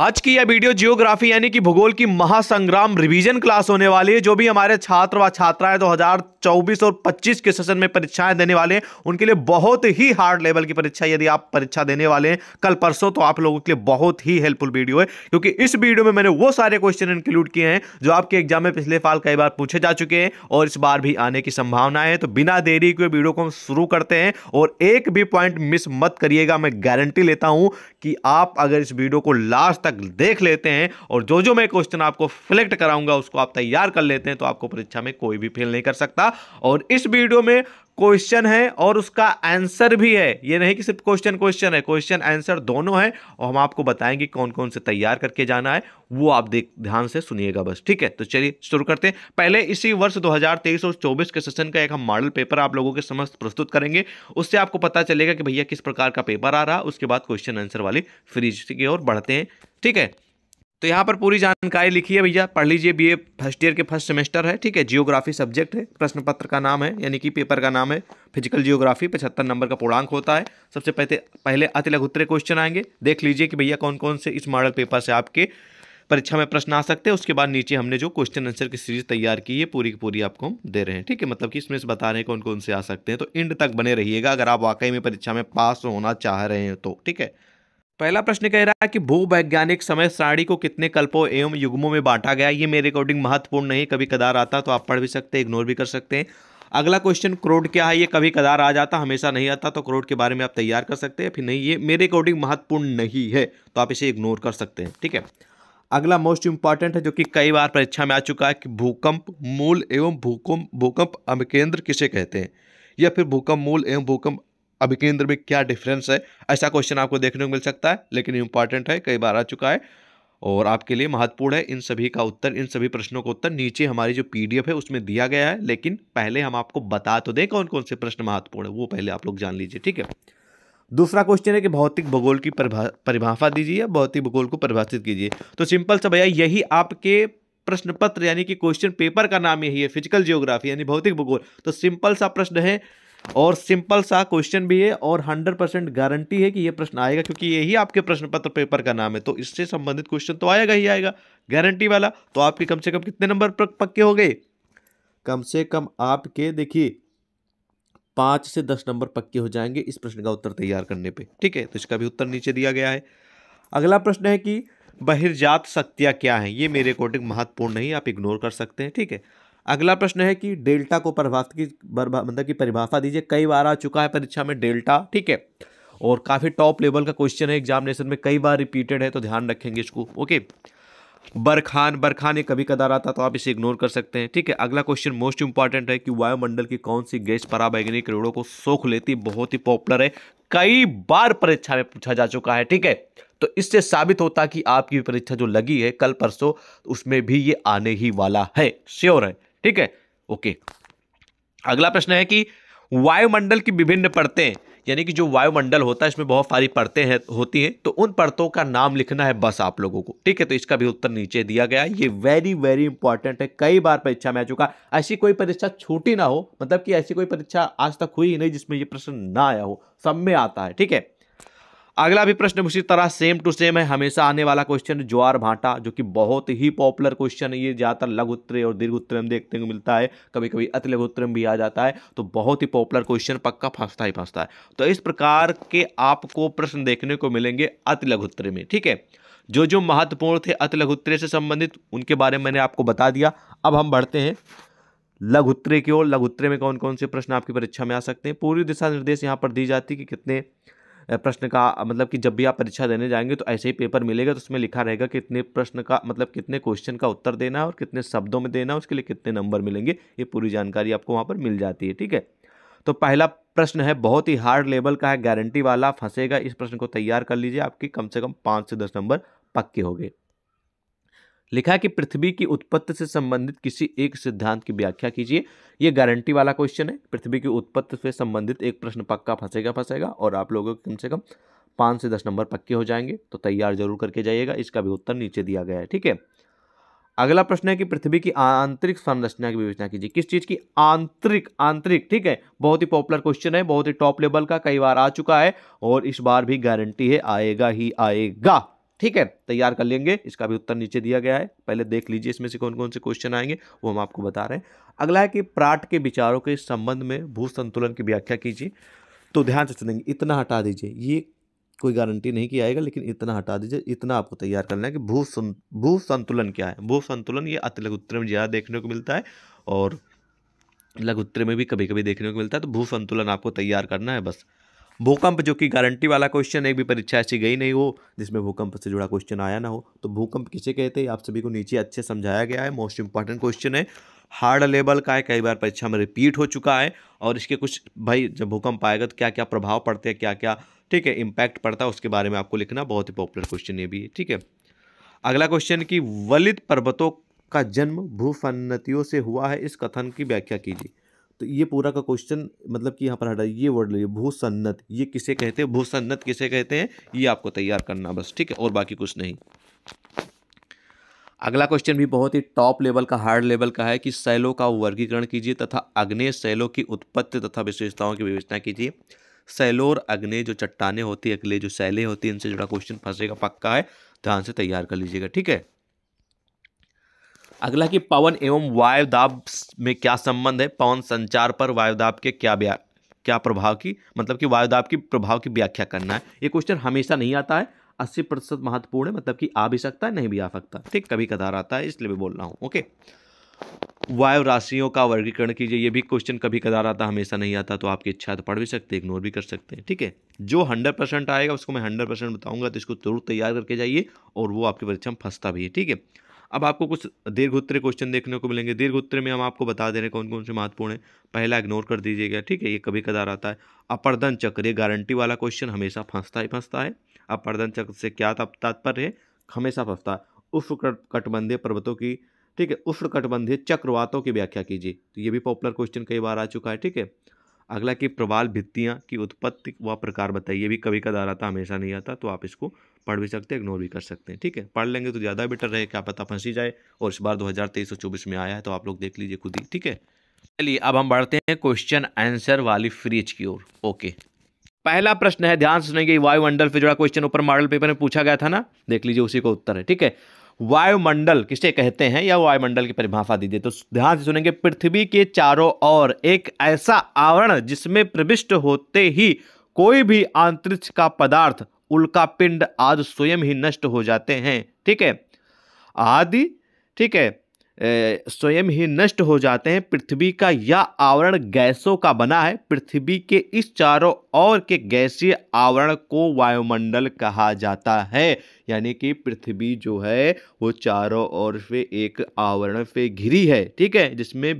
आज की यह वीडियो जियोग्राफी यानी कि भूगोल की महासंग्राम रिवीजन क्लास होने वाली है जो भी हमारे छात्र व छात्राएं 2024 और 25 के सेशन में परीक्षाएं देने वाले हैं उनके लिए बहुत ही हार्ड लेवल की परीक्षा यदि आप परीक्षा देने वाले हैं कल परसों तो आप लोगों के लिए बहुत ही हेल्पफुल वीडियो है क्योंकि इस वीडियो में मैंने वो सारे क्वेश्चन इंक्लूड किए हैं जो आपके एग्जाम में पिछले साल कई बार पूछे जा चुके हैं और इस बार भी आने की संभावना है तो बिना देरी के वीडियो को हम शुरू करते हैं और एक भी पॉइंट मिस मत करिएगा मैं गारंटी लेता हूँ कि आप अगर इस वीडियो को लास्ट तक देख लेते हैं और जो जो मैं क्वेश्चन आपको सिलेक्ट कराऊंगा उसको आप तैयार कर लेते हैं तो आपको परीक्षा में कोई भी फेल नहीं कर सकता और इस वीडियो में क्वेश्चन है और उसका आंसर भी है ये नहीं कि सिर्फ क्वेश्चन क्वेश्चन है क्वेश्चन आंसर दोनों है और हम आपको बताएंगे कौन कौन से तैयार करके जाना है वो आप देख ध्यान से सुनिएगा बस ठीक है तो चलिए शुरू करते हैं पहले इसी वर्ष 2023 और 24 के सेशन का एक हम मॉडल पेपर आप लोगों के समस्त प्रस्तुत करेंगे उससे आपको पता चलेगा कि भैया किस प्रकार का पेपर आ रहा उसके बाद क्वेश्चन आंसर वाली फ्रीज की ओर बढ़ते हैं ठीक है तो यहाँ पर पूरी जानकारी लिखी है भैया पढ़ लीजिए बीए फर्स्ट ईयर के फर्स्ट सेमेस्टर है ठीक है जियोग्राफी सब्जेक्ट है प्रश्न पत्र का नाम है यानी कि पेपर का नाम है फिजिकल जियोग्राफी पचहत्तर नंबर का पूर्णांक होता है सबसे पहले पहले अति लघुत्तरे क्वेश्चन आएंगे देख लीजिए कि भैया कौन कौन से इस मॉडल पेपर से आपके परीक्षा में प्रश्न आ सकते हैं उसके बाद नीचे हमने जो क्वेश्चन आंसर की सीरीज तैयार की है पूरी की पूरी आपको हम दे रहे हैं ठीक है मतलब कि इसमें से बता रहे हैं कौन कौन से आ सकते हैं तो एंड तक बने रहिएगा अगर आप वाकई में परीक्षा में पास होना चाह रहे हैं तो ठीक है पहला प्रश्न कह रहा है कि भूवैज्ञानिक समय सारणी को कितने कल्पों एवं युग्मों में बांटा गया ये मेरे अकॉर्डिंग महत्वपूर्ण नहीं कभी कदार आता तो आप पढ़ भी सकते हैं इग्नोर भी कर सकते हैं अगला क्वेश्चन क्रोड क्या है ये कभी कदार आ जाता हमेशा नहीं आता तो क्रोड के बारे में आप तैयार कर सकते हैं फिर नहीं ये मेरे अकॉर्डिंग महत्वपूर्ण नहीं है तो आप इसे इग्नोर कर सकते हैं ठीक है अगला मोस्ट इंपॉर्टेंट है जो कि कई बार परीक्षा में आ चुका है कि भूकंप मूल एवं भूकंप भूकंप अभिकेंद्र किसे कहते हैं या फिर भूकंप मूल एवं भूकंप अभिकेंद्र में क्या डिफरेंस है ऐसा क्वेश्चन आपको देखने को मिल सकता है लेकिन इंपॉर्टेंट है कई बार आ चुका है और आपके लिए महत्वपूर्ण है इन सभी का उत्तर इन सभी प्रश्नों का उत्तर नीचे हमारी जो पीडीएफ है उसमें दिया गया है लेकिन पहले हम आपको बता तो दें कौन कौन से प्रश्न महत्वपूर्ण है वो पहले आप लोग जान लीजिए ठीक है दूसरा क्वेश्चन है कि भौतिक भूगोल की परिभाषा दीजिए भौतिक भूगोल को परिभाषित कीजिए तो सिंपल सा भैया यही आपके प्रश्न पत्र यानी कि क्वेश्चन पेपर का नाम यही है फिजिकल जियोग्राफी यानी भौतिक भूगोल तो सिंपल सा प्रश्न है और सिंपल सा क्वेश्चन भी है और 100 परसेंट गारंटी है कि ये प्रश्न आएगा क्योंकि यही आपके प्रश्न पत्र पेपर का नाम है तो इससे संबंधित क्वेश्चन तो आएगा ही आएगा गारंटी वाला तो आपके कम से कम कितने नंबर पक्के हो गए कम से कम आपके देखिए पाँच से दस नंबर पक्के हो जाएंगे इस प्रश्न का उत्तर तैयार करने पर ठीक है तो इसका भी उत्तर नीचे दिया गया है अगला प्रश्न है कि बहिर्जात शक्तियाँ क्या हैं ये मेरे अकॉर्डिंग महत्वपूर्ण नहीं आप इग्नोर कर सकते हैं ठीक है अगला प्रश्न है कि डेल्टा को परिभाषा की मतलब की परिभाषा दीजिए कई बार आ चुका है परीक्षा में डेल्टा ठीक है और काफ़ी टॉप लेवल का क्वेश्चन है एग्जामिनेशन में कई बार रिपीटेड है तो ध्यान रखेंगे इसको ओके बरखान बरखान ये कभी कदार आता तो आप इसे इग्नोर कर सकते हैं ठीक है अगला क्वेश्चन मोस्ट इंपॉर्टेंट है कि वायुमंडल की कौन सी गैस पराबैंगनी किरणों को सोख लेती बहुत ही पॉपुलर है कई बार परीक्षा में पूछा जा चुका है ठीक है तो इससे साबित होता कि आपकी परीक्षा जो लगी है कल परसों उसमें भी ये आने ही वाला है श्योर है ठीक है ओके अगला प्रश्न है कि वायुमंडल की विभिन्न परतें यानी कि जो वायुमंडल होता है इसमें बहुत सारी परतें हैं होती हैं तो उन परतों का नाम लिखना है बस आप लोगों को ठीक है तो इसका भी उत्तर नीचे दिया गया ये वेरी वेरी इंपॉर्टेंट है कई बार परीक्षा में आ चुका ऐसी कोई परीक्षा छोटी ना हो मतलब कि ऐसी कोई परीक्षा आज तक हुई ही नहीं जिसमें ये प्रश्न ना आया हो सब में आता है ठीक है अगला भी प्रश्न उसी तरह सेम टू सेम है हमेशा आने वाला क्वेश्चन ज्वार भाटा जो कि बहुत ही पॉपुलर क्वेश्चन है ये ज़्यादातर लघु उत्तर और दीर्घ उत्तर में देखने को मिलता है कभी कभी अति लघु उत्तर में भी आ जाता है तो बहुत ही पॉपुलर क्वेश्चन पक्का फंसता ही फंसता है तो इस प्रकार के आपको प्रश्न देखने को मिलेंगे अति लघु उत्तर में ठीक है जो जो महत्वपूर्ण थे अति उत्तर से संबंधित उनके बारे में मैंने आपको बता दिया अब हम बढ़ते हैं लघुत्तरे की ओर लघुत्तरे में कौन कौन से प्रश्न आपकी परीक्षा में आ सकते हैं पूरी दिशा निर्देश यहाँ पर दी जाती है कि कितने प्रश्न का मतलब कि जब भी आप परीक्षा देने जाएंगे तो ऐसे ही पेपर मिलेगा तो उसमें लिखा रहेगा कितने प्रश्न का मतलब कितने क्वेश्चन का उत्तर देना है और कितने शब्दों में देना है उसके लिए कितने नंबर मिलेंगे ये पूरी जानकारी आपको वहाँ पर मिल जाती है ठीक है तो पहला प्रश्न है बहुत ही हार्ड लेवल का है गारंटी वाला फंसेगा इस प्रश्न को तैयार कर लीजिए आपकी कम से कम पाँच से दस नंबर पक्के हो गए लिखा कि पृथ्वी की उत्पत्ति से संबंधित किसी एक सिद्धांत की व्याख्या कीजिए यह गारंटी वाला क्वेश्चन है पृथ्वी की उत्पत्ति से संबंधित एक प्रश्न पक्का फंसेगा फंसेगा और आप लोगों के कम से कम पाँच से दस नंबर पक्के हो जाएंगे तो तैयार जरूर करके जाइएगा इसका भी उत्तर नीचे दिया गया है ठीक है अगला प्रश्न है कि पृथ्वी की आंतरिक संरचना की विवेचना कीजिए किस चीज़ की आंतरिक आंतरिक ठीक है बहुत ही पॉपुलर क्वेश्चन है बहुत ही टॉप लेवल का कई बार आ चुका है और इस बार भी गारंटी है आएगा ही आएगा ठीक है तैयार कर लेंगे इसका भी उत्तर नीचे दिया गया है पहले देख लीजिए इसमें से कौन कौन से क्वेश्चन आएंगे वो हम आपको बता रहे हैं अगला है कि प्राट के विचारों के संबंध में भू संतुलन की व्याख्या कीजिए तो ध्यान से सुनेंगे इतना हटा दीजिए ये कोई गारंटी नहीं कि आएगा लेकिन इतना हटा दीजिए इतना आपको तैयार करना है कि भू सं, भू संतुलन क्या है भू संतुलन ये अति लघुत्तर में ज़्यादा देखने को मिलता है और लघुत्तर में भी कभी कभी देखने को मिलता है तो भू संतुलन आपको तैयार करना है बस भूकंप जो कि गारंटी वाला क्वेश्चन एक भी परीक्षा ऐसी गई नहीं हो जिसमें भूकंप से जुड़ा क्वेश्चन आया ना हो तो भूकंप किसे कहते हैं आप सभी को नीचे अच्छे समझाया गया है मोस्ट इंपॉर्टेंट क्वेश्चन है हार्ड लेवल का है कई बार परीक्षा में रिपीट हो चुका है और इसके कुछ भाई जब भूकंप आएगा तो क्या क्या प्रभाव पड़ते हैं क्या क्या ठीक है इम्पैक्ट पड़ता है उसके बारे में आपको लिखना बहुत ही पॉपुलर क्वेश्चन ये भी है ठीक है अगला क्वेश्चन कि वलित पर्वतों का जन्म भूफन्नतियों से हुआ है इस कथन की व्याख्या कीजिए तो ये पूरा का क्वेश्चन मतलब कि यहाँ पर हटा ये वर्ड लीजिए भूसन्नत ये किसे कहते हैं भूसन्नत किसे कहते हैं ये आपको तैयार करना बस ठीक है और बाकी कुछ नहीं अगला क्वेश्चन भी बहुत ही टॉप लेवल का हार्ड लेवल का है कि सैलों का वर्गीकरण कीजिए तथा अग्नेय सैलों की उत्पत्ति तथा विशेषताओं की विवेचना कीजिए सैलो और अग्नेय जो चट्टाने होती है अगले जो सैले होती है इनसे जुड़ा क्वेश्चन फंसेगा पक्का है ध्यान से तैयार कर लीजिएगा ठीक है अगला कि पवन एवं वायुदाब में क्या संबंध है पवन संचार पर वायुदाब के क्या व्या क्या प्रभाव की मतलब कि वायुदाब की प्रभाव की व्याख्या करना है ये क्वेश्चन हमेशा नहीं आता है अस्सी प्रतिशत महत्वपूर्ण है मतलब कि आ भी सकता है नहीं भी आ सकता ठीक कभी कदार आता है इसलिए भी बोल रहा हूँ ओके वायु राशियों का वर्गीकरण कीजिए ये भी क्वेश्चन कभी कदार आता हमेशा नहीं आता तो आपकी इच्छा तो पढ़ भी सकते इग्नोर भी कर सकते हैं ठीक है जो हंड्रेड परसेंट आएगा उसको मैं हंड्रेड परसेंट बताऊंगा तो इसको जरूर तैयार करके जाइए और वो आपकी परीक्षा में फंसता भी है ठीक है अब आपको कुछ दीर्घ उत्तरे क्वेश्चन देखने को मिलेंगे दीर्घ उत्तरे में हम आपको बता दे रहे हैं कौन कौन से महत्वपूर्ण है पहला इग्नोर कर दीजिएगा ठीक है ये कभी कदार आता है अपर्दन चक्र ये गारंटी वाला क्वेश्चन हमेशा फंसता ही फंसता है अपर्दन चक्र से क्या तात्पर्य है हमेशा फंसता है उफ कटबंधे पर्वतों की ठीक है उष्ण कटबंधीय चक्रवातों की व्याख्या कीजिए तो ये भी पॉपुलर क्वेश्चन कई बार आ चुका है ठीक है अगला कि प्रवाल भित्तियाँ की उत्पत्ति व प्रकार बताइए भी कभी कदार आता हमेशा नहीं आता तो आप इसको पढ़ भी सकते हैं इग्नोर भी कर सकते हैं ठीक है पढ़ लेंगे तो ज़्यादा बेटर रहे क्या पता फंसी जाए और इस बार दो हज़ार तेईस और चौबीस में आया है तो आप लोग देख लीजिए खुद ही ठीक है चलिए अब हम बढ़ते हैं क्वेश्चन आंसर वाली फ्रीज की ओर ओके पहला प्रश्न है ध्यान सुनेंगे वायुमंडल से जुड़ा क्वेश्चन ऊपर मॉडल पेपर में पूछा गया था ना देख लीजिए उसी का उत्तर है ठीक है वायुमंडल किसे कहते हैं या वायुमंडल की परिभाषा दीजिए तो ध्यान से सुनेंगे पृथ्वी के चारों ओर एक ऐसा आवरण जिसमें प्रविष्ट होते ही कोई भी अंतरिक्ष का पदार्थ उल्का पिंड आदि स्वयं ही नष्ट हो जाते हैं ठीक है आदि ठीक है स्वयं ही नष्ट हो जाते हैं पृथ्वी का यह आवरण गैसों का बना है पृथ्वी के इस चारों ओर के गैसीय आवरण को वायुमंडल कहा जाता है यानी कि पृथ्वी जो है वो चारों ओर से एक आवरण से घिरी है ठीक है जिसमें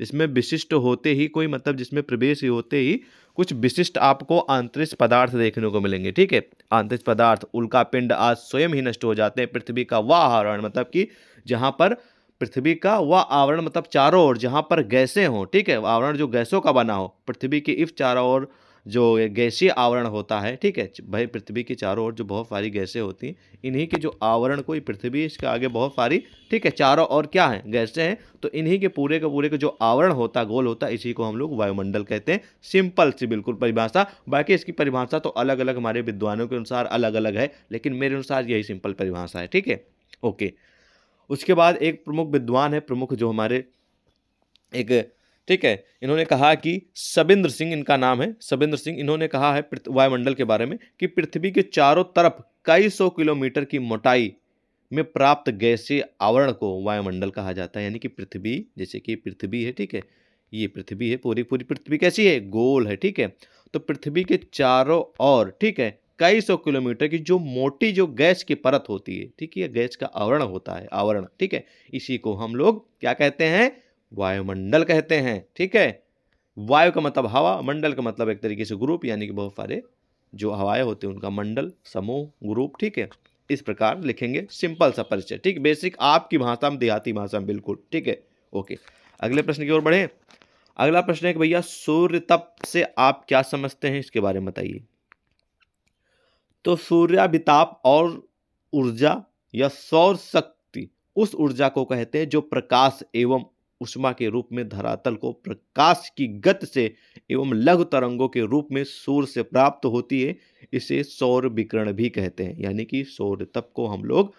जिसमें विशिष्ट होते ही कोई मतलब जिसमें प्रवेश ही होते ही कुछ विशिष्ट आपको आंतरिक पदार्थ देखने को मिलेंगे ठीक है आंतरिक पदार्थ उल्का पिंड आज स्वयं ही नष्ट हो जाते हैं पृथ्वी का वह आवरण मतलब कि जहाँ पर पृथ्वी का वह आवरण मतलब चारों ओर जहाँ पर गैसें हों ठीक है आवरण जो गैसों का बना हो पृथ्वी की इफ चारों ओर जो गैसीय आवरण होता है ठीक है भाई पृथ्वी के चारों ओर जो बहुत सारी गैसें होती हैं इन्हीं के जो आवरण कोई पृथ्वी इसके आगे बहुत सारी ठीक है चारों ओर क्या है गैसें हैं तो इन्हीं के पूरे के पूरे का जो आवरण होता गोल होता इसी को हम लोग वायुमंडल कहते हैं सिंपल सी बिल्कुल परिभाषा बाकी इसकी परिभाषा तो अलग अलग हमारे विद्वानों के अनुसार अलग अलग है लेकिन मेरे अनुसार यही सिंपल परिभाषा है ठीक है ओके उसके बाद एक प्रमुख विद्वान है प्रमुख जो हमारे एक ठीक है इन्होंने कहा कि सबिंद्र सिंह इनका नाम है सबिंद्र सिंह इन्होंने कहा है वायुमंडल के बारे में कि पृथ्वी के चारों तरफ कई सौ किलोमीटर की मोटाई में प्राप्त गैसीय आवरण को वायुमंडल कहा जाता है यानी कि पृथ्वी जैसे कि पृथ्वी है ठीक है ये पृथ्वी है पूरी पूरी पृथ्वी कैसी है गोल है ठीक है तो पृथ्वी के चारों ओर ठीक है कई सौ किलोमीटर की जो मोटी जो गैस की परत होती है ठीक है गैस का आवरण होता है आवरण ठीक है इसी को हम लोग क्या कहते हैं वायुमंडल कहते हैं ठीक है वायु का मतलब हवा मंडल का मतलब एक तरीके से ग्रुप यानी कि बहुत सारे जो हवाएं होते हैं उनका मंडल समूह ग्रुप ठीक है इस प्रकार लिखेंगे सिंपल सा परिचय ठीक बेसिक आपकी भाषा में देहाती भाषा में बिल्कुल ठीक है ओके अगले प्रश्न की ओर बढ़े अगला प्रश्न है कि भैया सूर्य तप से आप क्या समझते हैं इसके बारे में बताइए तो सूर्याभिताप और ऊर्जा या सौर शक्ति उस ऊर्जा को कहते हैं जो प्रकाश एवं उष्मा के रूप में धरातल को प्रकाश की गत से एवं लघु तरंगों के रूप में सूर्य से प्राप्त होती है इसे सौर विकरण भी कहते हैं यानी कि सौर तप को हम लोग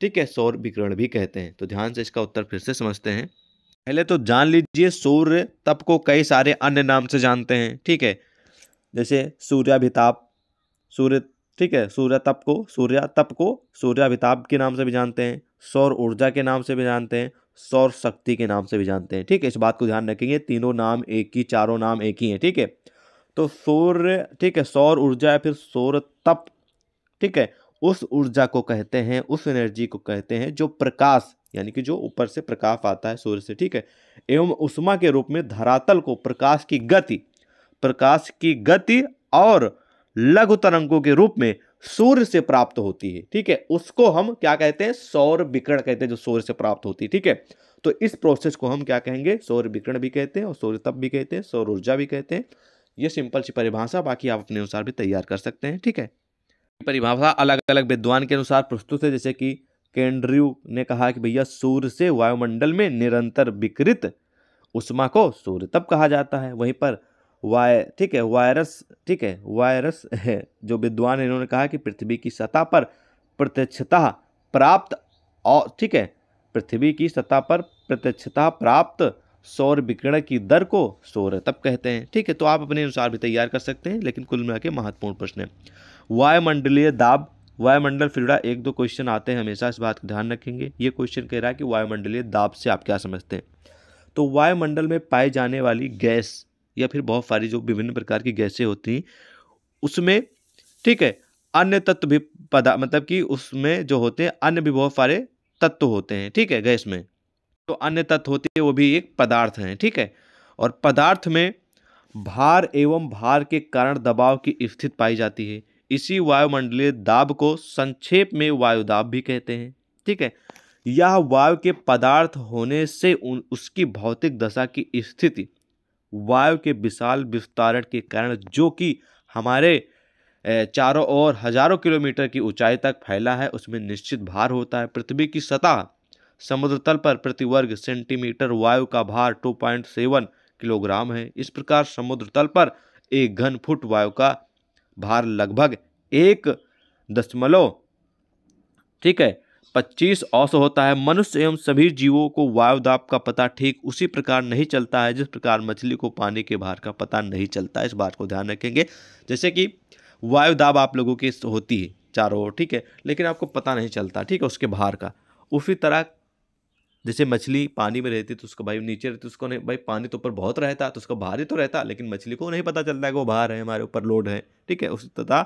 ठीक है सौर विकरण भी कहते हैं तो ध्यान से इसका उत्तर फिर से समझते हैं पहले तो जान लीजिए सूर्य तप को कई सारे अन्य नाम से जानते हैं ठीक है जैसे सूर्याभिताप सूर्य ठीक है सूर्य तप को सूर्या तप को सूर्याभिताप के नाम से भी जानते हैं सौर ऊर्जा के नाम से भी जानते हैं सौर शक्ति के नाम से भी जानते हैं ठीक है इस बात को ध्यान रखेंगे तीनों नाम एक ही चारों नाम एक ही हैं ठीक है तो सूर्य ठीक है सौर ऊर्जा या फिर सौर तप ठीक है उस ऊर्जा को कहते हैं उस एनर्जी को कहते हैं जो प्रकाश यानी कि जो ऊपर से प्रकाश आता है सूर्य से ठीक है एवं उष्मा के रूप में धरातल को प्रकाश की गति प्रकाश की गति और लघु तरंगों के रूप में सूर्य से प्राप्त होती है ठीक है उसको हम क्या कहते हैं सौर विकरण कहते हैं जो सूर्य से प्राप्त होती है ठीक है तो इस प्रोसेस को हम क्या कहेंगे सौर विकरण भी कहते हैं और सौर तप भी कहते हैं सौर ऊर्जा भी कहते हैं ये सिंपल सी परिभाषा बाकी आप अपने अनुसार भी तैयार कर सकते हैं ठीक है परिभाषा अलग अलग विद्वान के अनुसार प्रस्तुत है जैसे कि केंड्रयू ने कहा कि भैया सूर्य से वायुमंडल में निरंतर विकृत उष्मा को सूर्य तप कहा जाता है वहीं पर वाय ठीक है वायरस ठीक है वायरस है जो विद्वान इन्होंने कहा कि पृथ्वी की सतह पर प्रत्यक्षता प्राप्त और ठीक है पृथ्वी की सतह पर प्रत्यक्षता प्राप्त सौर विकिरण की दर को सौर तब कहते हैं ठीक है तो आप अपने अनुसार भी तैयार कर सकते हैं लेकिन कुल मिला के महत्वपूर्ण प्रश्न है वायुमंडलीय दाब वायुमंडल फिलड़ा एक दो क्वेश्चन आते हैं हमेशा इस बात का ध्यान रखेंगे ये क्वेश्चन कह रहा है कि वायुमंडलीय दाब से आप क्या समझते हैं तो वायुमंडल में पाई जाने वाली गैस या फिर बहुत सारी जो विभिन्न प्रकार की गैसें होती हैं उसमें ठीक है अन्य तत्व भी पदा मतलब कि उसमें जो होते हैं अन्य भी बहुत सारे तत्व होते हैं ठीक है गैस में तो अन्य तत्व होते हैं वो भी एक पदार्थ हैं ठीक है और पदार्थ में भार एवं भार के कारण दबाव की स्थिति पाई जाती है इसी वायुमंडलीय दाब को संक्षेप में वायुदाब भी कहते हैं ठीक है यह वायु के पदार्थ होने से उन उसकी भौतिक दशा की स्थिति वायु के विशाल विस्तारण के कारण जो कि हमारे चारों ओर हजारों किलोमीटर की ऊंचाई तक फैला है उसमें निश्चित भार होता है पृथ्वी की सतह समुद्र तल पर प्रति वर्ग सेंटीमीटर वायु का भार 2.7 किलोग्राम है इस प्रकार समुद्र तल पर एक घन फुट वायु का भार लगभग एक दशमलव ठीक है पच्चीस औस होता है मनुष्य एवं सभी जीवों को वायुदाब का पता ठीक उसी प्रकार नहीं चलता है जिस प्रकार मछली को पानी के भार का पता नहीं चलता इस बात को ध्यान रखेंगे जैसे कि वायुदाब आप लोगों की होती है चारों ओर ठीक है लेकिन आपको पता नहीं चलता ठीक है उसके भार का उसी तरह जैसे मछली पानी में रहती तो उसको भाई नीचे रहती उसको नहीं भाई पानी तो ऊपर बहुत रहता तो उसको ही तो रहता लेकिन मछली को नहीं पता चलता कि वो बाहर है हमारे ऊपर लोड है ठीक है उस तथा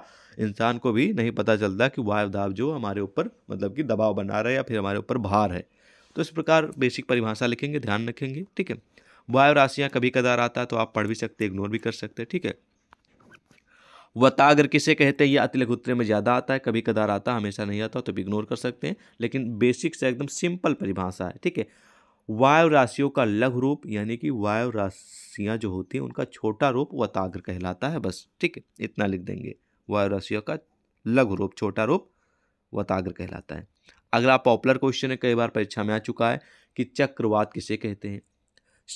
इंसान को भी नहीं पता चलता कि वायु दाब जो हमारे ऊपर मतलब कि दबाव बना रहा है या फिर हमारे ऊपर भार है तो इस प्रकार बेसिक परिभाषा लिखेंगे ध्यान रखेंगे ठीक है वायु राशियाँ कभी कदार आता है तो आप पढ़ भी सकते इग्नोर भी कर सकते ठीक है वताग्र किसे कहते हैं यह अति लघुत्तरीय में ज़्यादा आता है कभी कदार आता हमेशा नहीं आता तो भी इग्नोर कर सकते हैं लेकिन बेसिक से एकदम सिंपल परिभाषा है ठीक है वायु राशियों का लघु रूप यानी कि वायु राशियाँ जो होती हैं उनका छोटा रूप वताग्र कहलाता है बस ठीक है इतना लिख देंगे वायु राशियों का लघु रूप छोटा रूप वताग्र कहलाता है अगला पॉपुलर क्वेश्चन है कई बार परीक्षा में आ चुका है कि चक्रवात किसे कहते हैं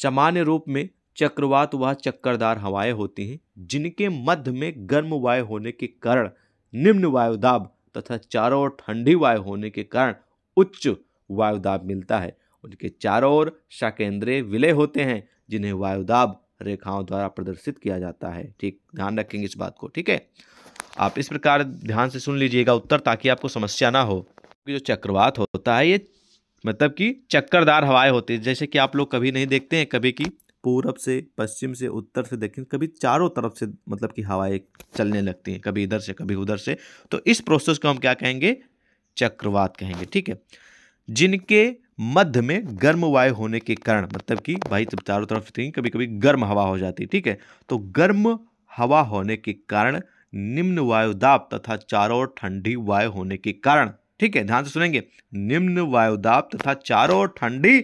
सामान्य रूप में चक्रवात वह चक्करदार हवाएं होती हैं जिनके मध्य में गर्म वायु होने के कारण निम्न वायुदाब तथा चारों ओर ठंडी वायु होने के कारण उच्च वायुदाब मिलता है उनके चारों ओर शाकेंद्रे विलय होते हैं जिन्हें वायुदाब रेखाओं द्वारा प्रदर्शित किया जाता है ठीक ध्यान रखेंगे इस बात को ठीक है आप इस प्रकार ध्यान से सुन लीजिएगा उत्तर ताकि आपको समस्या ना हो जो चक्रवात होता है ये मतलब कि चक्करदार हवाएं होती है जैसे कि आप लोग कभी नहीं देखते हैं कभी की पूरब से पश्चिम से उत्तर से दक्षिण कभी चारों तरफ से मतलब कि हवाएं चलने लगती हैं कभी इधर से कभी उधर से तो इस प्रोसेस को हम क्या कहेंगे चक्रवात कहेंगे ठीक है जिनके मध्य में गर्म वायु होने के कारण मतलब कि भाई जब तो चारों तरफ से कभी कभी गर्म हवा हो जाती है ठीक है तो गर्म हवा होने के कारण निम्न वायुदाब तथा चारों ओर ठंडी वायु होने के कारण ठीक है ध्यान से सुनेंगे निम्न वायुदाब तथा चारों ठंडी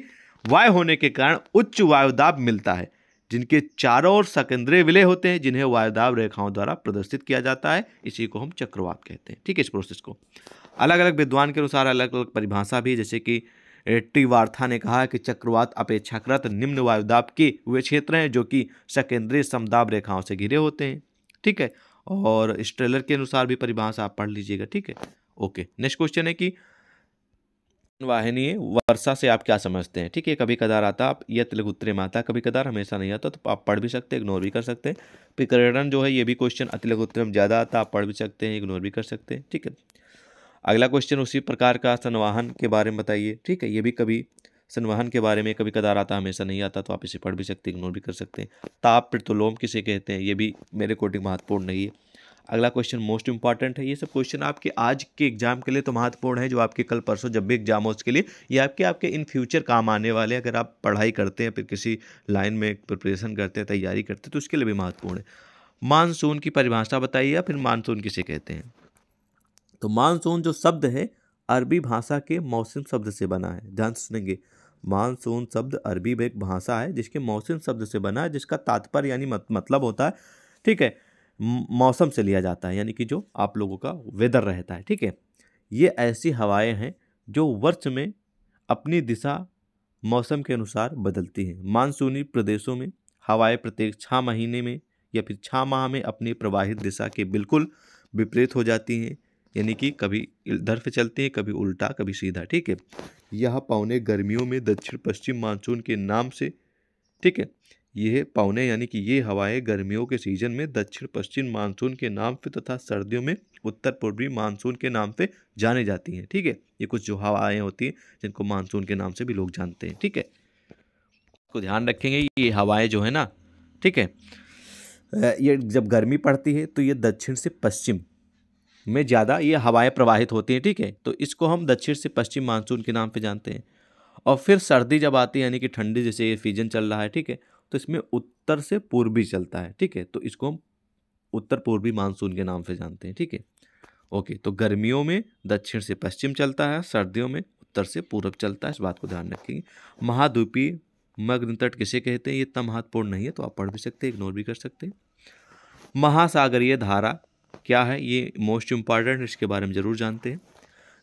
वायु होने के कारण उच्च वायुदाब मिलता है जिनके चारों ओर सकेंद्रीय विलय होते हैं जिन्हें वायुदाब रेखाओं द्वारा प्रदर्शित किया जाता है इसी को हम चक्रवात कहते हैं ठीक है इस प्रोसेस को अलग अलग विद्वान के अनुसार अलग अलग परिभाषा भी जैसे कि वार्था ने कहा कि चक्रवात अपेक्षाकृत निम्न वायुदाब के वे क्षेत्र हैं जो कि सकेंद्रीय समदाब रेखाओं से घिरे होते हैं ठीक है और स्ट्रेलर के अनुसार भी परिभाषा आप पढ़ लीजिएगा ठीक है ओके नेक्स्ट क्वेश्चन है कि वाहिनी वर्षा से आप क्या समझते हैं ठीक है कभी कदार आता आप यह तिलक उत्तरे माता कभी कदार हमेशा नहीं आता तो आप पढ़ भी सकते हैं इग्नोर भी कर सकते हैं पिकरण जो है ये भी क्वेश्चन अतिलक में ज़्यादा आता आप पढ़ भी सकते हैं इग्नोर भी कर सकते हैं ठीक है अगला क्वेश्चन उसी प्रकार का संवाहन के बारे में बताइए ठीक है ये भी कभी संवाहन के बारे में कभी कदार आता हमेशा नहीं आता तो आप इसे पढ़ भी सकते इग्नोर भी कर सकते हैं ताप पृतुलोम किसे कहते हैं ये भी मेरे कोटिंग महत्वपूर्ण नहीं है अगला क्वेश्चन मोस्ट इंपॉर्टेंट है ये सब क्वेश्चन आपके आज के एग्जाम के लिए तो महत्वपूर्ण है जो आपके कल परसों जब भी एग्जाम हो उसके लिए ये आपके आपके इन फ्यूचर काम आने वाले अगर आप पढ़ाई करते हैं फिर किसी लाइन में प्रिपरेशन करते हैं तैयारी करते हैं तो उसके लिए भी महत्वपूर्ण है मानसून की परिभाषा बताइए या फिर मानसून किसे कहते हैं तो मानसून जो शब्द है अरबी भाषा के मौसम शब्द से बना है ध्यान सुनेंगे मानसून शब्द अरबी में एक भाषा है जिसके मौसम शब्द से बना है जिसका तात्पर्य यानी मत, मतलब होता है ठीक है मौसम से लिया जाता है यानी कि जो आप लोगों का वेदर रहता है ठीक है ये ऐसी हवाएं हैं जो वर्ष में अपनी दिशा मौसम के अनुसार बदलती हैं मानसूनी प्रदेशों में हवाएं प्रत्येक छः महीने में या फिर छः माह में अपनी प्रवाहित दिशा के बिल्कुल विपरीत हो जाती हैं यानी कि कभी इधर से चलती हैं कभी उल्टा कभी सीधा ठीक है यह पौने गर्मियों में दक्षिण पश्चिम मानसून के नाम से ठीक है यह पावने यानी कि ये हवाएं गर्मियों के सीजन में दक्षिण पश्चिम मानसून के नाम से तथा सर्दियों में उत्तर पूर्वी मानसून के नाम से जाने जाती हैं ठीक है ये कुछ जो हवाएं होती हैं जिनको मानसून के नाम से भी लोग जानते हैं ठीक है इसको ध्यान रखेंगे ये हवाएं जो है ना ठीक है ये जब गर्मी पड़ती है तो ये दक्षिण से पश्चिम में ज़्यादा ये हवाएँ प्रवाहित होती हैं ठीक है तो इसको हम दक्षिण से पश्चिम मानसून के नाम पर जानते हैं और फिर सर्दी जब आती है यानी कि ठंडी जैसे ये सीजन चल रहा है ठीक है तो इसमें उत्तर से पूर्वी चलता है ठीक है तो इसको हम उत्तर पूर्वी मानसून के नाम से जानते हैं ठीक है ओके तो गर्मियों में दक्षिण से पश्चिम चलता है सर्दियों में उत्तर से पूर्व चलता है इस बात को ध्यान रखेंगे महाद्वीपीय मग्न तट किसे कहते हैं ये इतना महत्वपूर्ण नहीं है तो आप पढ़ भी सकते हैं इग्नोर भी कर सकते हैं महासागरीय धारा क्या है ये मोस्ट इम्पॉर्टेंट इसके बारे में ज़रूर जानते हैं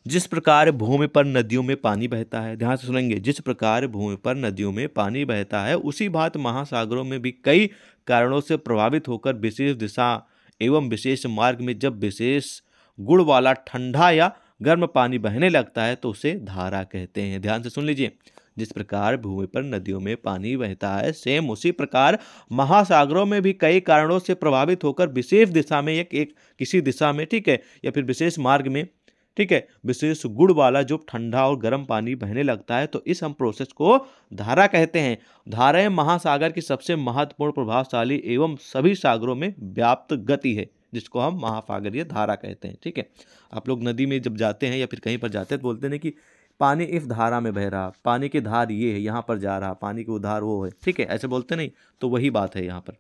जिस प्रकार भूमि पर नदियों में पानी बहता है ध्यान से सुनेंगे जिस प्रकार भूमि पर नदियों में पानी बहता है उसी बात महासागरों में भी कई कारणों से प्रभावित होकर विशेष दिशा एवं विशेष मार्ग में जब विशेष गुड़ वाला ठंडा या गर्म पानी बहने लगता है तो उसे धारा कहते हैं ध्यान से सुन लीजिए जिस प्रकार भूमि पर नदियों में पानी बहता है सेम उसी प्रकार महासागरों में भी कई कारणों से प्रभावित होकर विशेष दिशा में एक एक किसी दिशा में ठीक है या फिर विशेष मार्ग में ठीक है विशेष गुड़ वाला जो ठंडा और गर्म पानी बहने लगता है तो इस हम प्रोसेस को धारा कहते हैं धाराएं महासागर की सबसे महत्वपूर्ण प्रभावशाली एवं सभी सागरों में व्याप्त गति है जिसको हम महासागरीय धारा कहते हैं ठीक है आप लोग नदी में जब जाते हैं या फिर कहीं पर जाते हैं तो बोलते हैं कि पानी इस धारा में बह रहा पानी की धार ये है यहाँ पर जा रहा पानी की उधार वो है ठीक है ऐसे बोलते नहीं तो वही बात है यहाँ पर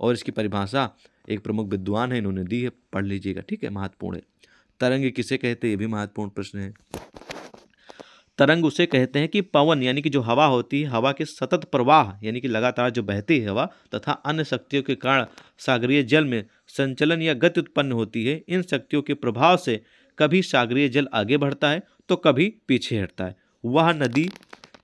और इसकी परिभाषा एक प्रमुख विद्वान है इन्होंने दी है पढ़ लीजिएगा ठीक है महत्वपूर्ण है तरंग किसे कहते हैं ये भी महत्वपूर्ण प्रश्न है तरंग उसे कहते हैं कि पवन यानी कि जो हवा होती है हवा के सतत प्रवाह यानी कि लगातार जो बहती है हवा तथा अन्य शक्तियों के कारण सागरीय जल में संचलन या गति उत्पन्न होती है इन शक्तियों के प्रभाव से कभी सागरीय जल आगे बढ़ता है तो कभी पीछे हटता है वह नदी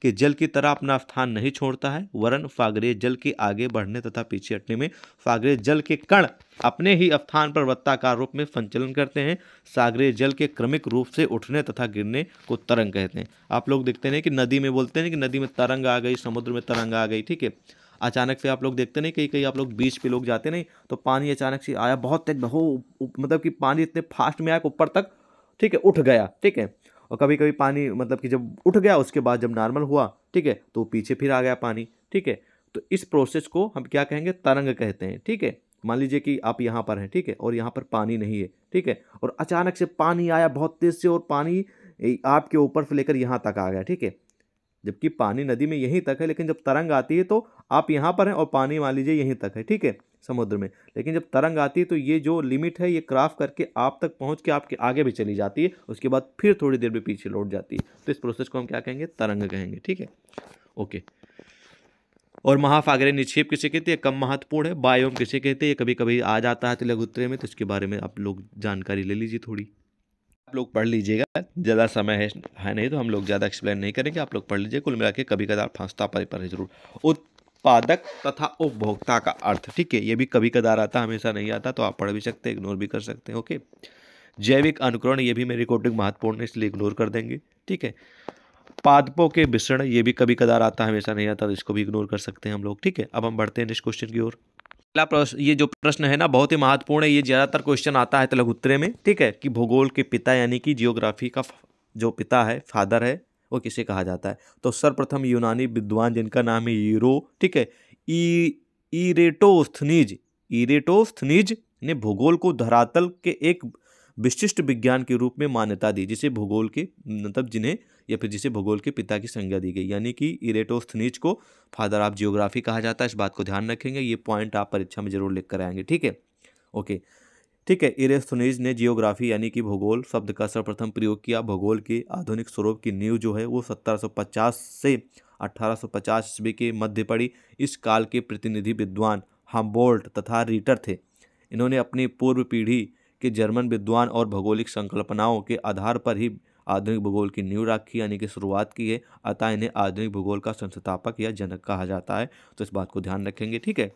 कि जल की तरह अपना स्थान नहीं छोड़ता है वरन फागरे जल के आगे बढ़ने तथा पीछे हटने में फागरे जल के कण अपने ही स्थान पर वत्ताकार रूप में संचलन करते हैं सागरे जल के क्रमिक रूप से उठने तथा गिरने को तरंग कहते हैं आप लोग देखते हैं कि नदी में बोलते हैं कि नदी में तरंग आ गई समुद्र में तरंग आ गई ठीक है अचानक से आप लोग देखते नहीं कहीं कहीं आप लोग बीच पे लोग जाते नहीं तो पानी अचानक से आया बहुत तेज हो मतलब कि पानी इतने फास्ट में आया ऊपर तक ठीक है उठ गया ठीक है और कभी कभी पानी मतलब कि जब उठ गया उसके बाद जब नॉर्मल हुआ ठीक है तो पीछे फिर आ गया पानी ठीक है तो इस प्रोसेस को हम क्या कहेंगे तरंग कहते हैं ठीक है मान लीजिए कि आप यहाँ पर हैं ठीक है और यहाँ पर पानी नहीं है ठीक है और अचानक से पानी आया बहुत तेज़ से और पानी आपके ऊपर से लेकर यहाँ तक आ गया ठीक है जबकि पानी नदी में यहीं तक है लेकिन जब तरंग आती है तो आप यहाँ पर हैं और पानी मान लीजिए यहीं तक है ठीक है समुद्र में लेकिन जब तरंग आती है तो ये जो लिमिट है ये क्राफ करके आप तक पहुँच के आपके आगे भी चली जाती है उसके बाद फिर थोड़ी देर में पीछे लौट जाती है तो इस प्रोसेस को हम क्या कहेंगे तरंग कहेंगे ठीक है ओके और महाफागरे निक्षेप किसे कहते हैं कम महत्वपूर्ण है बायोम किसे कहते हैं ये कभी कभी आ जाता है तिलगुत्रे में तो इसके बारे में आप लोग जानकारी ले लीजिए थोड़ी आप लोग पढ़ लीजिएगा ज़्यादा समय है है नहीं तो हम लोग ज़्यादा एक्सप्लेन नहीं करेंगे आप लोग पढ़ लीजिए कुल मिला के कभी कदार फांसता पर जरूर उत्पादक तथा उपभोक्ता का अर्थ ठीक है ये भी कभी कदार आता हमेशा नहीं आता तो आप पढ़ भी सकते हैं इग्नोर भी कर सकते हैं ओके जैविक अनुकरण ये भी मेरी रिकॉर्डिंग महत्वपूर्ण है इसलिए इग्नोर कर देंगे ठीक है पादपों के मिश्रण ये भी कभी कदार आता हमेशा नहीं आता तो इसको भी इग्नोर कर सकते हैं हम लोग ठीक है अब हम बढ़ते हैं नेक्स्ट क्वेश्चन की ओर पहला प्रश्न ये जो प्रश्न है ना बहुत ही महत्वपूर्ण है ये ज़्यादातर क्वेश्चन आता है तिलक उत्तरे में ठीक है कि भूगोल के पिता यानी कि जियोग्राफी का जो पिता है फादर है वो किसे कहा जाता है तो सर्वप्रथम यूनानी विद्वान जिनका नाम है यूरो ठीक है ईरेटोस्थनीज ईरेटोस्थनीज ने भूगोल को धरातल के एक विशिष्ट विज्ञान के रूप में मान्यता दी जिसे भूगोल के मतलब जिन्हें या फिर जिसे भूगोल के पिता की संज्ञा दी गई यानी कि इरेटोस्थनीज को फादर ऑफ जियोग्राफी कहा जाता है इस बात को ध्यान रखेंगे ये पॉइंट आप परीक्षा में जरूर लिख कर आएंगे ठीक है ओके ठीक है इरेस्थोनीज ने जियोग्राफी यानी कि भूगोल शब्द का सर्वप्रथम प्रयोग किया भूगोल के आधुनिक स्वरूप की नींव जो है वो 1750 से 1850 ईस्वी के मध्य पड़ी इस काल के प्रतिनिधि विद्वान हम्बोल्ट तथा रीटर थे इन्होंने अपनी पूर्व पीढ़ी के जर्मन विद्वान और भौगोलिक संकल्पनाओं के आधार पर ही आधुनिक भूगोल की नींव रखी यानी कि शुरुआत की है अतः इन्हें आधुनिक भूगोल का संस्थापक या जनक कहा जाता है तो इस बात को ध्यान रखेंगे ठीक है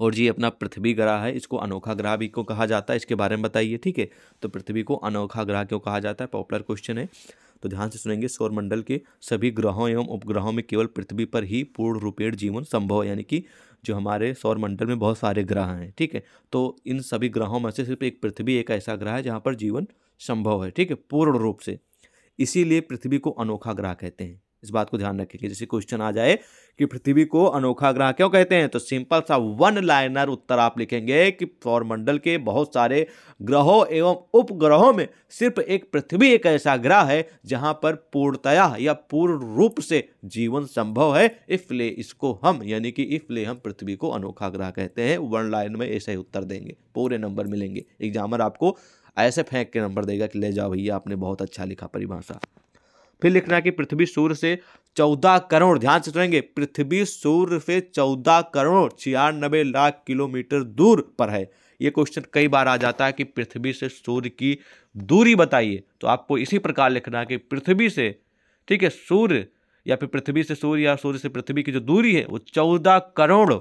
और जी अपना पृथ्वी ग्रह है इसको अनोखा ग्रह भी को कहा जाता है इसके बारे में बताइए ठीक है तो पृथ्वी को अनोखा ग्रह क्यों कहा जाता है पॉपुलर क्वेश्चन है तो ध्यान से सुनेंगे सौरमंडल के सभी ग्रहों एवं उपग्रहों में केवल पृथ्वी पर ही पूर्ण रूपेण जीवन संभव है यानी कि जो हमारे सौरमंडल में बहुत सारे ग्रह हैं ठीक है तो इन सभी ग्रहों में से सिर्फ एक पृथ्वी एक ऐसा ग्रह है जहाँ पर जीवन संभव है ठीक है पूर्ण रूप से इसीलिए पृथ्वी को अनोखा ग्रह कहते हैं इस बात को ध्यान रखेंगे जैसे क्वेश्चन आ जाए कि पृथ्वी को अनोखा ग्रह क्यों कहते हैं तो सिंपल सा वन लाइनर उत्तर आप लिखेंगे कि सौरमंडल के बहुत सारे ग्रहों एवं उपग्रहों में सिर्फ एक पृथ्वी एक ऐसा ग्रह है जहां पर पूर्णतया या पूर्ण रूप से जीवन संभव है इसलिए इसको हम यानी कि इसलिए हम पृथ्वी को अनोखा ग्रह कहते हैं वन लाइन में ऐसे ही उत्तर देंगे पूरे नंबर मिलेंगे एग्जामर आपको ऐसे फेंक के नंबर देगा कि ले जाओ भैया आपने बहुत अच्छा लिखा परिभाषा फिर लिखना कि पृथ्वी सूर्य से चौदह करोड़ ध्यान से सुनेंगे पृथ्वी सूर्य से चौदह करोड़ छियानबे लाख किलोमीटर दूर पर है ये क्वेश्चन कई बार आ जाता है कि पृथ्वी से सूर्य की दूरी बताइए तो आपको इसी प्रकार लिखना है कि पृथ्वी से ठीक है सूर्य या फिर पृथ्वी से सूर्य या सूर्य से पृथ्वी की जो दूरी है वो चौदह करोड़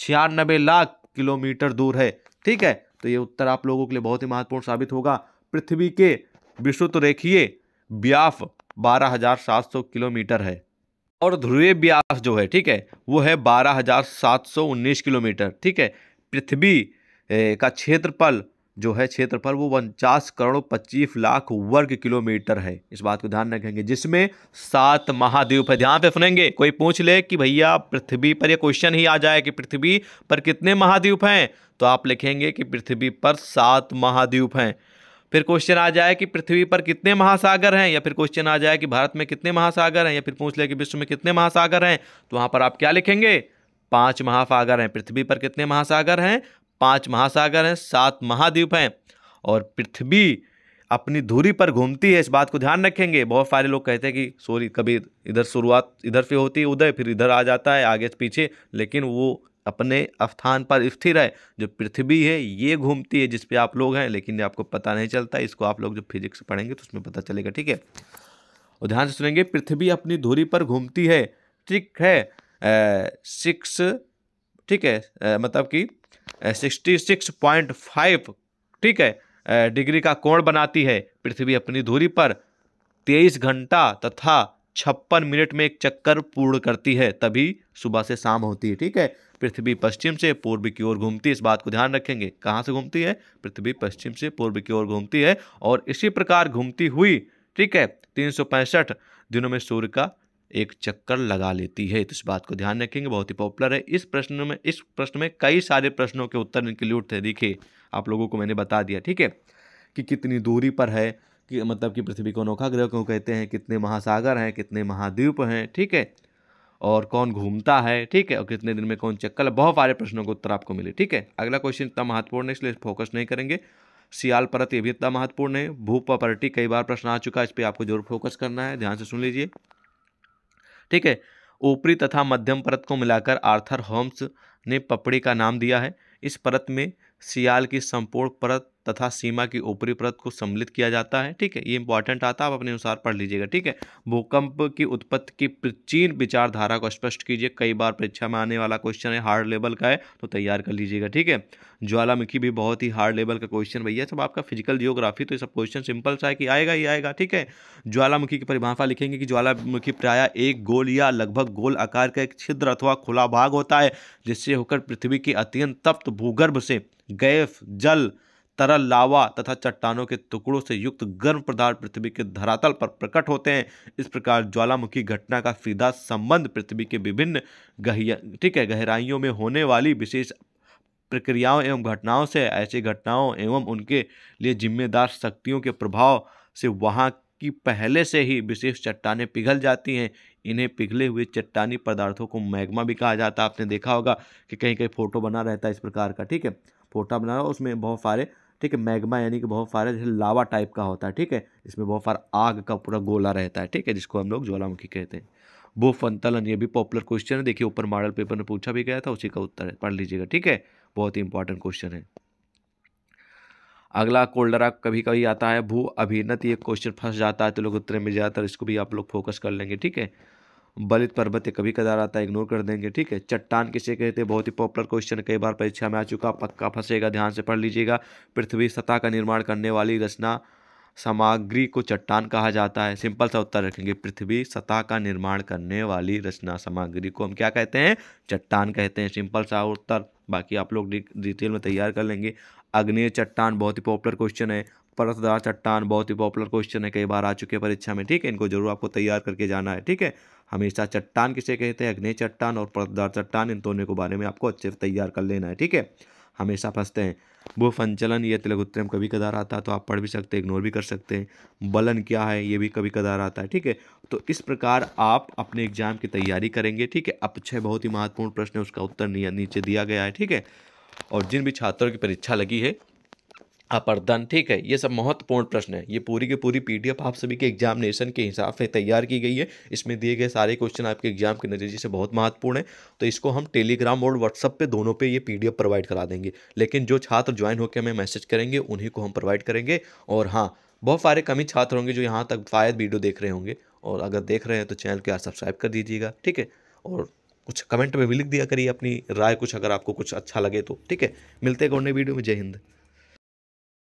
छियानबे लाख किलोमीटर दूर है ठीक है तो ये उत्तर आप लोगों के लिए बहुत ही महत्वपूर्ण साबित होगा पृथ्वी के विश्व रेखीय व्याफ बारह हज़ार सात सौ किलोमीटर है और ध्रुवीय व्यास जो है ठीक है वो है बारह हज़ार सात सौ उन्नीस किलोमीटर ठीक है पृथ्वी का क्षेत्रफल जो है क्षेत्रफल वो उनचास करोड़ पच्चीस लाख वर्ग किलोमीटर है इस बात को ध्यान रखेंगे जिसमें सात महाद्वीप है ध्यान पे सुनेंगे कोई पूछ ले कि भैया पृथ्वी पर ये क्वेश्चन ही आ जाए कि पृथ्वी पर कितने महाद्वीप हैं तो आप लिखेंगे कि पृथ्वी पर सात महाद्वीप हैं फिर क्वेश्चन आ जाए कि पृथ्वी पर कितने महासागर हैं या फिर क्वेश्चन आ जाए कि भारत में कितने महासागर हैं या फिर पूछ ले कि विश्व में कितने महासागर हैं तो वहाँ पर आप क्या लिखेंगे पाँच महासागर हैं पृथ्वी पर कितने महासागर हैं पाँच महासागर हैं सात महाद्वीप हैं और पृथ्वी अपनी धूरी पर घूमती है इस बात को ध्यान रखेंगे बहुत सारे लोग कहते हैं कि सॉरी कभी इधर शुरुआत इधर से होती है उदय फिर इधर आ जाता है आगे पीछे लेकिन वो अपने स्थान पर स्थिर है जो पृथ्वी है ये घूमती है जिस पे आप लोग हैं लेकिन आपको पता नहीं चलता इसको आप लोग जब फिजिक्स पढ़ेंगे तो उसमें पता चलेगा ठीक है और ध्यान से सुनेंगे पृथ्वी अपनी धुरी पर घूमती है ठीक है सिक्स ठीक है आ, मतलब कि सिक्सटी सिक्स पॉइंट फाइव ठीक है आ, डिग्री का कोण बनाती है पृथ्वी अपनी धुरी पर तेईस घंटा तथा छप्पन मिनट में एक चक्कर पूर्ण करती है तभी सुबह से शाम होती है ठीक है पृथ्वी पश्चिम से पूर्व की ओर घूमती है इस बात को ध्यान रखेंगे कहाँ से घूमती है पृथ्वी पश्चिम से पूर्व की ओर घूमती है और इसी प्रकार घूमती हुई ठीक है तीन दिनों में सूर्य का एक चक्कर लगा लेती है तो इस बात को ध्यान रखेंगे बहुत ही पॉपुलर है इस प्रश्न में इस प्रश्न में कई सारे प्रश्नों के उत्तर इनके लिए उठते देखिए आप लोगों को मैंने बता दिया ठीक है कि कितनी दूरी पर है कि मतलब कि पृथ्वी को अनोखा ग्रह क्यों कहते हैं कितने महासागर हैं कितने महाद्वीप हैं ठीक है और कौन घूमता है ठीक है और कितने दिन में कौन चक्कर बहुत सारे प्रश्नों का उत्तर आपको मिले ठीक है अगला क्वेश्चन इतना महत्वपूर्ण है इसलिए फोकस नहीं करेंगे सियाल परत ये भी इतना महत्वपूर्ण है भू प्रपर्टी कई बार प्रश्न आ चुका है इस पर आपको जरूर फोकस करना है ध्यान से सुन लीजिए ठीक है ऊपरी तथा मध्यम परत को मिलाकर आर्थर होम्स ने पपड़ी का नाम दिया है इस परत में सियाल की संपूर्ण परत तथा सीमा की ऊपरी परत को सम्मिलित किया जाता है ठीक है ये इंपॉर्टेंट आता है आप अपने अनुसार पढ़ लीजिएगा ठीक है भूकंप की उत्पत्ति की प्राचीन विचारधारा को स्पष्ट कीजिए कई बार परीक्षा में आने वाला क्वेश्चन है हार्ड लेवल का है तो तैयार कर लीजिएगा ठीक है ज्वालामुखी भी बहुत ही हार्ड लेवल का क्वेश्चन भैया सब आपका फिजिकल जियोग्राफी तो ये सब क्वेश्चन सिंपल सा है कि आएगा ही आएगा ठीक है ज्वालामुखी की परिभाषा लिखेंगे कि ज्वालामुखी प्राय एक गोल या लगभग गोल आकार का एक छिद्र अथवा खुला भाग होता है जिससे होकर पृथ्वी के अत्यंत तप्त भूगर्भ से गैफ जल तरल लावा तथा चट्टानों के टुकड़ों से युक्त गर्म पदार्थ पृथ्वी के धरातल पर प्रकट होते हैं इस प्रकार ज्वालामुखी घटना का सीधा संबंध पृथ्वी के विभिन्न गहिया ठीक है गहराइयों में होने वाली विशेष प्रक्रियाओं एवं घटनाओं से ऐसी घटनाओं एवं उनके लिए जिम्मेदार शक्तियों के प्रभाव से वहाँ की पहले से ही विशेष चट्टाने पिघल जाती हैं इन्हें पिघले हुए चट्टानी पदार्थों को मैग्मा भी कहा जाता है आपने देखा होगा कि कहीं कहीं फ़ोटो बना रहता है इस प्रकार का ठीक है फोटा बना उसमें बहुत सारे ठीक है मैग्मा यानी कि बहुत सारे जैसे लावा टाइप का होता है ठीक है इसमें बहुत सारा आग का पूरा गोला रहता है ठीक है जिसको हम लोग ज्वालामुखी कहते हैं वो फंतलन ये भी पॉपुलर क्वेश्चन है देखिए ऊपर मॉडल पेपर में पूछा भी गया था उसी का उत्तर है पढ़ लीजिएगा ठीक है बहुत ही इंपॉर्टेंट क्वेश्चन है अगला कोल्डरा कभी कभी आता है भू अभिनत तो ये क्वेश्चन फंस जाता है तो लोग उत्तर में ज़्यादातर इसको भी आप लोग फोकस कर लेंगे ठीक है बलित पर्वत कभी कदार आता है इग्नोर कर देंगे ठीक है चट्टान किसे कहते हैं बहुत ही पॉपुलर क्वेश्चन कई बार परीक्षा में आ चुका पक्का फंसेगा ध्यान से पढ़ लीजिएगा पृथ्वी सतह का निर्माण करने वाली रचना सामग्री को चट्टान कहा जाता है सिंपल सा उत्तर रखेंगे पृथ्वी सतह का निर्माण करने वाली रचना सामग्री को हम क्या कहते हैं चट्टान कहते हैं सिंपल सा उत्तर बाकी आप लोग डिटेल में तैयार कर लेंगे अग्नि चट्टान बहुत ही पॉपुलर क्वेश्चन है परतदार चट्टान बहुत ही पॉपुलर क्वेश्चन है कई बार आ चुके हैं परीक्षा में ठीक है इनको जरूर आपको तैयार करके जाना है ठीक है हमेशा चट्टान किसे कहते हैं अग्नि चट्टान और पर्दार चट्टान इन दोनों के बारे में आपको अच्छे से तैयार कर लेना है ठीक है हमेशा फंसते हैं भूफंचलन ये तिलक उत्तरम कभी कदार आता है तो आप पढ़ भी सकते हैं इग्नोर भी कर सकते हैं बलन क्या है ये भी कभी कदार आता है ठीक है तो इस प्रकार आप अपने एग्जाम की तैयारी करेंगे ठीक है अब छः बहुत ही महत्वपूर्ण प्रश्न है उसका उत्तर नीचे दिया गया है ठीक है और जिन भी छात्रों की परीक्षा लगी है अपर्दन ठीक है ये सब महत्वपूर्ण प्रश्न है ये पूरी की पूरी पीडीएफ आप सभी के एग्जामिनेशन के हिसाब से तैयार की गई है इसमें दिए गए सारे क्वेश्चन आपके एग्जाम के नज़रिए से बहुत महत्वपूर्ण है तो इसको हम टेलीग्राम और व्हाट्सअप पे दोनों पे ये पीडीएफ प्रोवाइड करा देंगे लेकिन जो छात्र ज्वाइन होकर हमें मैसेज करेंगे उन्हीं को हम प्रोवाइड करेंगे और हाँ बहुत सारे कमी छात्र होंगे जो यहाँ तक शायद वीडियो देख रहे होंगे और अगर देख रहे हैं तो चैनल को यार सब्सक्राइब कर दीजिएगा ठीक है और कुछ कमेंट में भी लिख दिया करिए अपनी राय कुछ अगर आपको कुछ अच्छा लगे तो ठीक है मिलते हैं और वीडियो में जय हिंद